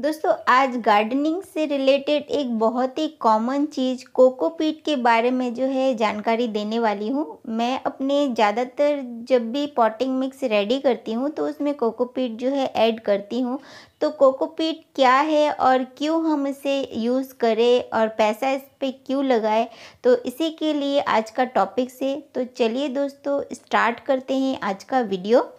दोस्तों आज गार्डनिंग से रिलेटेड एक बहुत ही कॉमन चीज़ कोकोपीट के बारे में जो है जानकारी देने वाली हूँ मैं अपने ज़्यादातर जब भी पॉटिंग मिक्स रेडी करती हूँ तो उसमें कोकोपीट जो है ऐड करती हूँ तो कोकोपीट क्या है और क्यों हम इसे यूज़ करें और पैसा इस पर क्यों लगाए तो इसी के लिए आज का टॉपिक से तो चलिए दोस्तों स्टार्ट करते हैं आज का वीडियो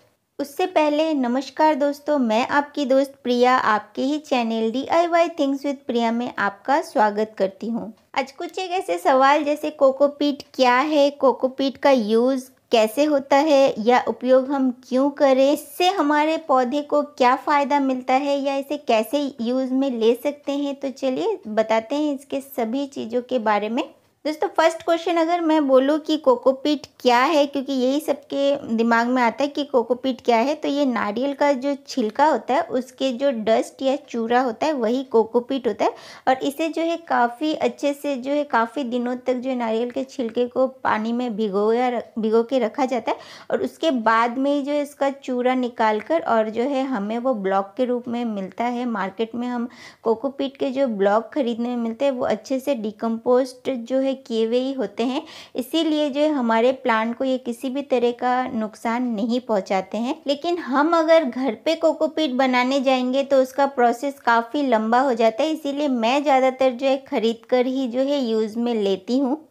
उससे पहले नमस्कार दोस्तों मैं आपकी दोस्त प्रिया आपके ही channel D I Y things with Priya में आपका स्वागत करती हूँ आज कुछ एक ऐसे सवाल जैसे कोकोपीट क्या है कोकोपीट का यूज़ कैसे होता है या उपयोग हम क्यों करें इससे हमारे पौधे को क्या फ़ायदा मिलता है या इसे कैसे यूज़ में ले सकते हैं तो चलिए बताते हैं इसके सभी चीज़ों के बारे में दोस्तों फर्स्ट क्वेश्चन अगर मैं बोलूँ कि कोकोपीट क्या है क्योंकि यही सबके दिमाग में आता है कि कोकोपीट क्या है तो ये नारियल का जो छिलका होता है उसके जो डस्ट या चूरा होता है वही कोकोपीट होता है और इसे जो है काफ़ी अच्छे से जो है काफ़ी दिनों तक जो है नारियल के छिलके को पानी में भिगो या भिगो के रखा जाता है और उसके बाद में जो है इसका चूरा निकाल कर और जो है हमें वो ब्लॉक के रूप में मिलता है मार्केट में हम कोकोपीट के जो ब्लॉक खरीदने में मिलते हैं वो अच्छे से डिकम्पोस्ट जो है हुए किए हुए ही होते हैं इसीलिए जो हमारे प्लांट को ये किसी भी तरह का नुकसान नहीं पहुंचाते हैं लेकिन हम अगर घर पे कोकोपीट बनाने जाएंगे तो उसका प्रोसेस काफ़ी लंबा हो जाता है इसीलिए मैं ज़्यादातर जो है ख़रीद कर ही जो है यूज़ में लेती हूँ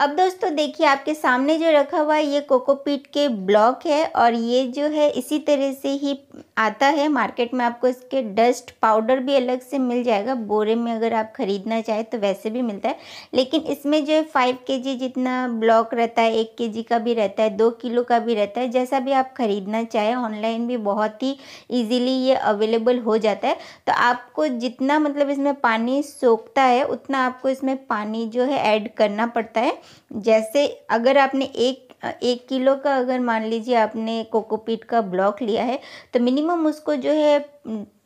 अब दोस्तों देखिए आपके सामने जो रखा हुआ है ये कोकोपीट के ब्लॉक है और ये जो है इसी तरह से ही आता है मार्केट में आपको इसके डस्ट पाउडर भी अलग से मिल जाएगा बोरे में अगर आप ख़रीदना चाहें तो वैसे भी मिलता है लेकिन इसमें जो है फाइव के जी जितना ब्लॉक रहता है एक के जी का भी रहता है दो किलो का भी रहता है जैसा भी आप ख़रीदना चाहें ऑनलाइन भी बहुत ही ईजिली ये अवेलेबल हो जाता है तो आपको जितना मतलब इसमें पानी सोखता है उतना आपको इसमें पानी जो है ऐड करना पड़ता है जैसे अगर आपने एक एक किलो का अगर मान लीजिए आपने कोकोपीट का ब्लॉक लिया है तो मिनिमम उसको जो है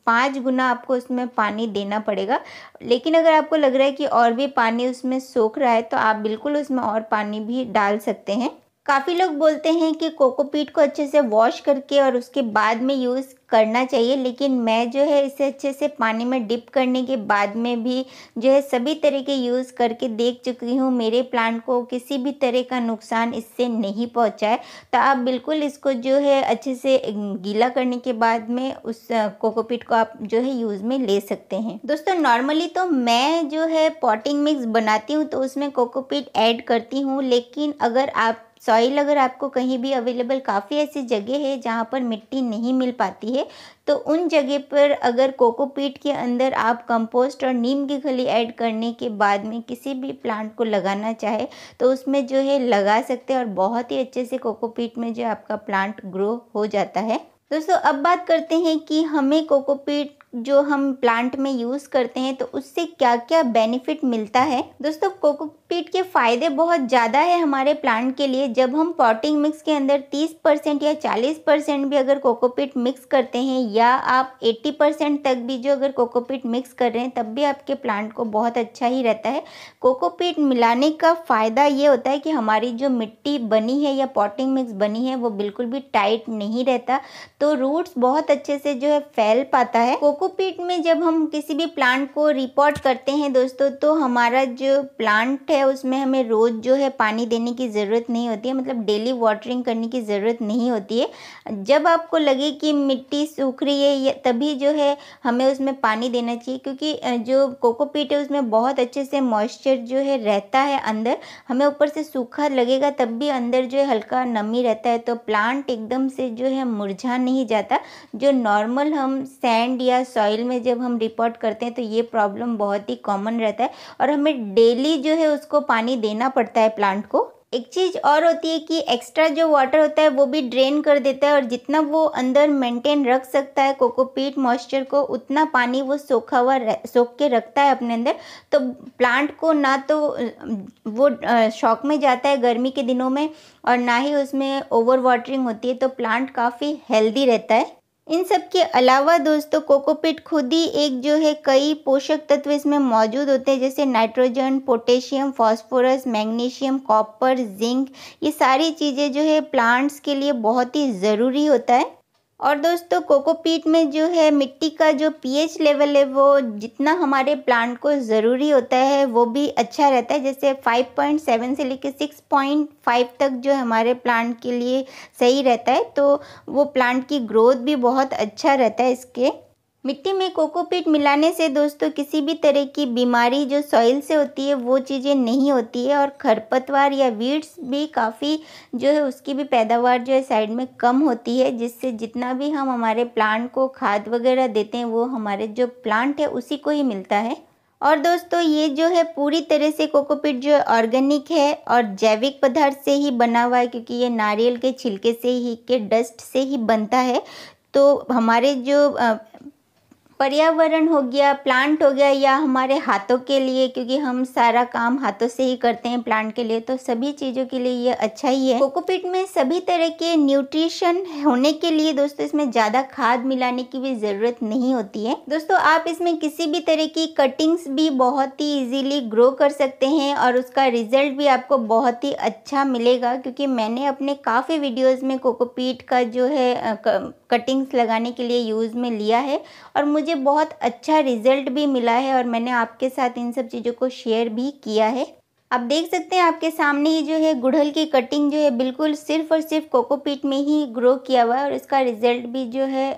पाँच गुना आपको उसमें पानी देना पड़ेगा लेकिन अगर आपको लग रहा है कि और भी पानी उसमें सोख रहा है तो आप बिल्कुल उसमें और पानी भी डाल सकते हैं काफ़ी लोग बोलते हैं कि कोकोपीट को अच्छे से वॉश करके और उसके बाद में यूज़ करना चाहिए लेकिन मैं जो है इसे अच्छे से पानी में डिप करने के बाद में भी जो है सभी तरह के यूज़ करके देख चुकी हूँ मेरे प्लांट को किसी भी तरह का नुकसान इससे नहीं पहुँचा है तो आप बिल्कुल इसको जो है अच्छे से गीला करने के बाद में उस कोकोपीट को आप जो है यूज़ में ले सकते हैं दोस्तों नॉर्मली तो मैं जो है पॉटिंग मिक्स बनाती हूँ तो उसमें कोकोपीट ऐड करती हूँ लेकिन अगर आप सॉइल अगर आपको कहीं भी अवेलेबल काफ़ी ऐसी जगह है जहाँ पर मिट्टी नहीं मिल पाती है तो उन जगह पर अगर कोकोपीट के अंदर आप कंपोस्ट और नीम की खली ऐड करने के बाद में किसी भी प्लांट को लगाना चाहे तो उसमें जो है लगा सकते हैं और बहुत ही अच्छे से कोकोपीट में जो आपका प्लांट ग्रो हो जाता है दोस्तों अब बात करते हैं कि हमें कोकोपीट जो हम प्लांट में यूज़ करते हैं तो उससे क्या क्या बेनिफिट मिलता है दोस्तों कोको पीट के फ़ायदे बहुत ज़्यादा है हमारे प्लांट के लिए जब हम पॉटिंग मिक्स के अंदर 30 परसेंट या 40 परसेंट भी अगर कोकोपीट मिक्स करते हैं या आप 80 परसेंट तक भी जो अगर कोकोपीट मिक्स कर रहे हैं तब भी आपके प्लांट को बहुत अच्छा ही रहता है कोकोपीट मिलाने का फ़ायदा ये होता है कि हमारी जो मिट्टी बनी है या पॉटिंग मिक्स बनी है वो बिल्कुल भी टाइट नहीं रहता तो रूट्स बहुत अच्छे से जो है फैल पाता है कोकोपीट में जब हम किसी भी प्लांट को रिपोर्ट करते हैं दोस्तों तो हमारा जो प्लांट है है उसमें हमें रोज़ जो है पानी देने की ज़रूरत नहीं होती है मतलब डेली वाटरिंग करने की ज़रूरत नहीं होती है जब आपको लगे कि मिट्टी सूख रही है या तभी जो है हमें उसमें पानी देना चाहिए क्योंकि जो कोकोपीट है उसमें बहुत अच्छे से मॉइस्चर जो है रहता है अंदर हमें ऊपर से सूखा लगेगा तब भी अंदर जो है हल्का नमी रहता है तो प्लांट एकदम से जो है मुरझा नहीं जाता जो नॉर्मल हम सैंड या सॉइल में जब हम रिपोर्ट करते हैं तो ये प्रॉब्लम बहुत ही कॉमन रहता है और हमें डेली जो है उस उसको पानी देना पड़ता है प्लांट को एक चीज़ और होती है कि एक्स्ट्रा जो वाटर होता है वो भी ड्रेन कर देता है और जितना वो अंदर मेंटेन रख सकता है कोकोपीट मॉइस्चर को उतना पानी वो सोखा हुआ सोख के रखता है अपने अंदर तो प्लांट को ना तो वो शॉक में जाता है गर्मी के दिनों में और ना ही उसमें ओवर वाटरिंग होती है तो प्लांट काफ़ी हेल्दी रहता है इन सब के अलावा दोस्तों कोकोपीट खुद ही एक जो है कई पोषक तत्व इसमें मौजूद होते हैं जैसे nitrogen potassium phosphorus magnesium copper zinc ये सारी चीज़ें जो है प्लांट्स के लिए बहुत ही ज़रूरी होता है और दोस्तों कोकोपीट में जो है मिट्टी का जो पीएच लेवल है वो जितना हमारे प्लांट को ज़रूरी होता है वो भी अच्छा रहता है जैसे 5.7 से लेकर 6.5 तक जो हमारे प्लांट के लिए सही रहता है तो वो प्लांट की ग्रोथ भी बहुत अच्छा रहता है इसके मिट्टी में कोकोपीट मिलाने से दोस्तों किसी भी तरह की बीमारी जो सॉइल से होती है वो चीज़ें नहीं होती है और खरपतवार या वीड्स भी काफ़ी जो है उसकी भी पैदावार जो है साइड में कम होती है जिससे जितना भी हम हमारे प्लांट को खाद वगैरह देते हैं वो हमारे जो प्लांट है उसी को ही मिलता है और दोस्तों ये जो है पूरी तरह से कोकोपीट जो ऑर्गेनिक है और जैविक पदार्थ से ही बना हुआ है क्योंकि ये नारियल के छिलके से ही के डस्ट से ही बनता है तो हमारे जो पर्यावरण हो गया प्लांट हो गया या हमारे हाथों के लिए क्योंकि हम सारा काम हाथों से ही करते हैं प्लांट के लिए तो सभी चीज़ों के लिए ये अच्छा ही है कोकोपीट में सभी तरह के न्यूट्रिशन होने के लिए दोस्तों इसमें ज़्यादा खाद मिलाने की भी ज़रूरत नहीं होती है दोस्तों आप इसमें किसी भी तरह की कटिंग्स भी बहुत ही ईजिली ग्रो कर सकते हैं और उसका रिजल्ट भी आपको बहुत ही अच्छा मिलेगा क्योंकि मैंने अपने काफ़ी वीडियोज़ में कोकोपीट का जो है कटिंग्स लगाने के लिए यूज़ में लिया है और मुझे मुझे बहुत अच्छा रिजल्ट भी मिला है और मैंने आपके साथ इन सब चीज़ों को शेयर भी किया है आप देख सकते हैं आपके सामने ही जो है गुड़हल की कटिंग जो है बिल्कुल सिर्फ और सिर्फ कोकोपीट में ही ग्रो किया हुआ है और इसका रिजल्ट भी जो है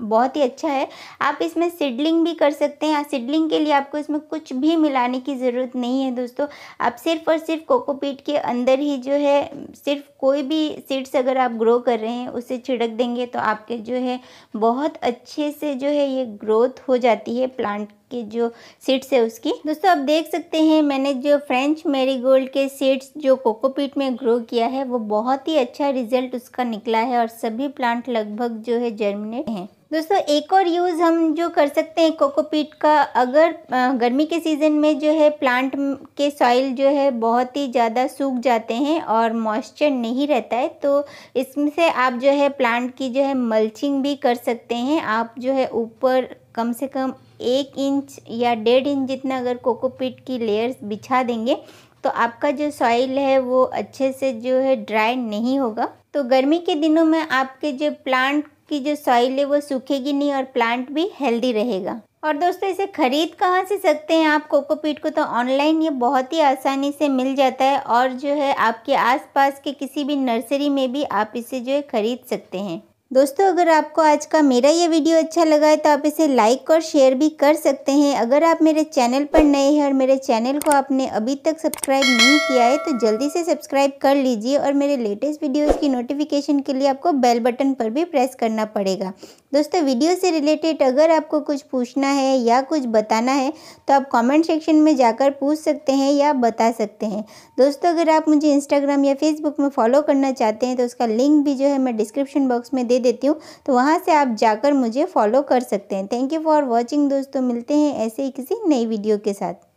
बहुत ही अच्छा है आप इसमें सिडलिंग भी कर सकते हैं सिडलिंग के लिए आपको इसमें कुछ भी मिलाने की ज़रूरत नहीं है दोस्तों आप सिर्फ और सिर्फ कोकोपीट के अंदर ही जो है सिर्फ कोई भी सीड्स अगर आप ग्रो कर रहे हैं उसे छिड़क देंगे तो आपके जो है बहुत अच्छे से जो है ये ग्रोथ हो जाती है प्लांट के जो सीड्स है उसकी दोस्तों आप देख सकते हैं मैंने जो फ्रेंच मेरीगोल्ड के सीड्स जो कोकोपीट में ग्रो किया है वो बहुत ही अच्छा रिजल्ट उसका निकला है और सभी प्लांट लगभग जो है जर्मिनेट हैं दोस्तों एक और यूज़ हम जो कर सकते हैं कोकोपीट का अगर गर्मी के सीज़न में जो है प्लांट के सॉइल जो है बहुत ही ज़्यादा सूख जाते हैं और मॉइस्चर नहीं रहता है तो इसमें से आप जो है प्लांट की जो है मल्चिंग भी कर सकते हैं आप जो है ऊपर कम से कम एक इंच या डेढ़ इंच जितना अगर कोकोपीट की लेयर्स बिछा देंगे तो आपका जो सॉइल है वो अच्छे से जो है ड्राई नहीं होगा तो गर्मी के दिनों में आपके जो प्लांट की जो सॉइल है वो सूखेगी नहीं और प्लांट भी हेल्दी रहेगा और दोस्तों इसे खरीद कहाँ से सकते हैं आप कोकोपीट को तो ऑनलाइन ये बहुत ही आसानी से मिल जाता है और जो है आपके आसपास के किसी भी नर्सरी में भी आप इसे जो है खरीद सकते हैं दोस्तों अगर आपको आज का मेरा ये वीडियो अच्छा लगा है तो आप इसे लाइक और शेयर भी कर सकते हैं अगर आप मेरे चैनल पर नए हैं और मेरे चैनल को आपने अभी तक सब्सक्राइब नहीं किया है तो जल्दी से सब्सक्राइब कर लीजिए और मेरे लेटेस्ट वीडियोज़ की नोटिफिकेशन के लिए आपको बेल बटन पर भी प्रेस करना पड़ेगा दोस्तों वीडियो से रिलेटेड अगर आपको कुछ पूछना है या कुछ बताना है तो आप कमेंट सेक्शन में जाकर पूछ सकते हैं या बता सकते हैं दोस्तों अगर आप मुझे इंस्टाग्राम या फेसबुक में फॉलो करना चाहते हैं तो उसका लिंक भी जो है मैं डिस्क्रिप्शन बॉक्स में दे देती हूँ तो वहाँ से आप जाकर मुझे फॉलो कर सकते हैं थैंक यू फॉर वॉचिंग दोस्तों मिलते हैं ऐसे ही किसी नई वीडियो के साथ